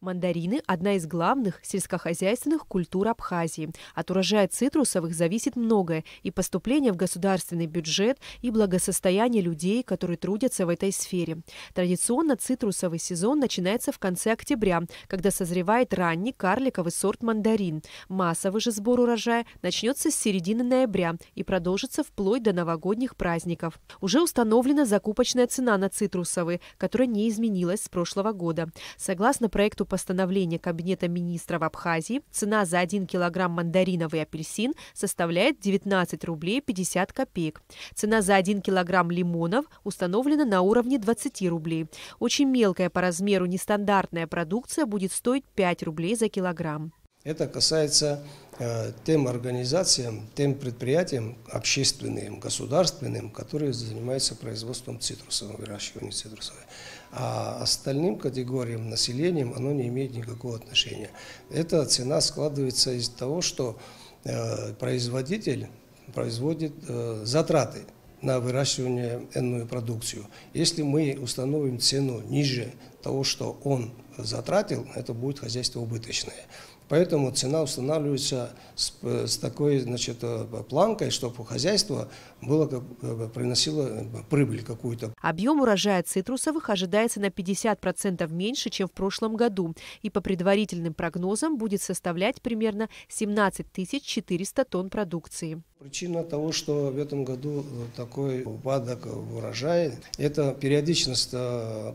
Мандарины – одна из главных сельскохозяйственных культур Абхазии. От урожая цитрусовых зависит многое – и поступление в государственный бюджет, и благосостояние людей, которые трудятся в этой сфере. Традиционно цитрусовый сезон начинается в конце октября, когда созревает ранний карликовый сорт мандарин. Массовый же сбор урожая начнется с середины ноября и продолжится вплоть до новогодних праздников. Уже установлена закупочная цена на цитрусовые, которая не изменилась с прошлого года. Согласно проекту постановления Кабинета министров Абхазии цена за 1 килограмм мандариновый апельсин составляет 19 рублей 50 копеек. Цена за 1 килограмм лимонов установлена на уровне 20 рублей. Очень мелкая по размеру нестандартная продукция будет стоить 5 рублей за килограмм. Это касается э, тем организациям, тем предприятиям общественным, государственным, которые занимаются производством цитрусового, выращиванием цитрусовой. А остальным категориям населением оно не имеет никакого отношения. Эта цена складывается из того, что э, производитель производит э, затраты на выращивание энную продукцию. Если мы установим цену ниже того, что он затратил, это будет хозяйство убыточное. Поэтому цена устанавливается с, с такой значит, э, планкой, чтобы хозяйство было, как, э, приносило э, прибыль какую-то. Объем урожая цитрусовых ожидается на 50% меньше, чем в прошлом году. И по предварительным прогнозам будет составлять примерно 17 400 тонн продукции. Причина того, что в этом году такой упадок в урожае, это периодичность,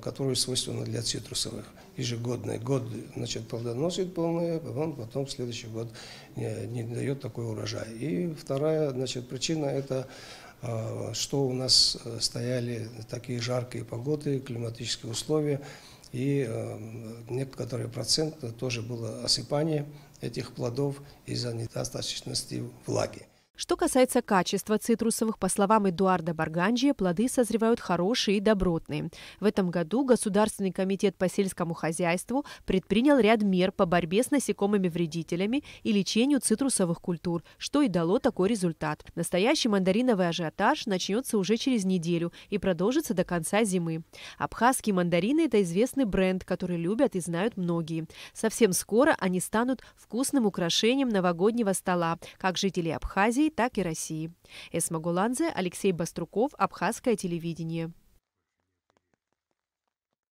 которая свойственна для цитрусовых ежегодный год значит, плодоносит полное, он потом в следующий год не, не дает такой урожай. И вторая значит, причина – это а, что у нас э, стояли такие жаркие погоды, климатические условия, и э, некоторый процент тоже было осыпание этих плодов из-за недостаточности влаги. Что касается качества цитрусовых, по словам Эдуарда Барганджия, плоды созревают хорошие и добротные. В этом году Государственный комитет по сельскому хозяйству предпринял ряд мер по борьбе с насекомыми-вредителями и лечению цитрусовых культур, что и дало такой результат. Настоящий мандариновый ажиотаж начнется уже через неделю и продолжится до конца зимы. Абхазские мандарины – это известный бренд, который любят и знают многие. Совсем скоро они станут вкусным украшением новогоднего стола, как жители Абхазии, так и России. Эсмагуланзе Алексей Баструков, Абхазское телевидение.